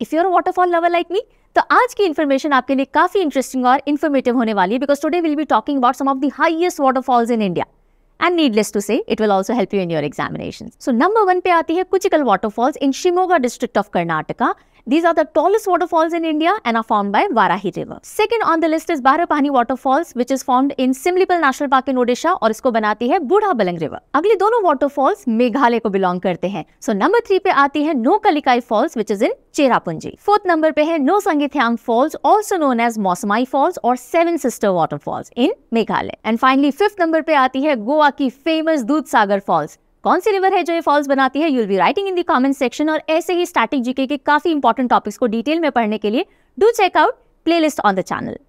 If you are waterfall lover like me तो आज की इन्फॉर्मेशन आपके लिए काफ़ी इंटरेस्टिंग और इन्फॉर्मेटिव होने वाली है because today we'll be talking about some of the highest waterfalls in India and needless to say it will also help you in your examination so number one पे आती है Kunchikal waterfalls in Shimoga district of Karnataka These are the tallest waterfalls in India and are formed by Varahi River. Second on the list is Barapani waterfalls which is formed in Simlipal National Park in Odisha और इसको बनाती है बूढ़ा बलंग river अगले दोनों waterfalls Meghalaya को belong करते हैं सो नंबर थ्री पे आती है Nohkalikai falls which is in Cherrapunji fourth number पे है Nohsngithiang falls also known as Mawsmai falls और seven sister waterfalls in Meghalaya and finally fifth number पे आती है गोवा की फेमस दूध सागर फॉल्स कौन सी रिवर है जो ये फॉल्स बनाती है you'll be writing in the comment section और ऐसे ही स्टैटिक जीके के काफी इंपॉर्टेंट टॉपिक्स को डिटेल में पढ़ने के लिए do check play playlist on the channel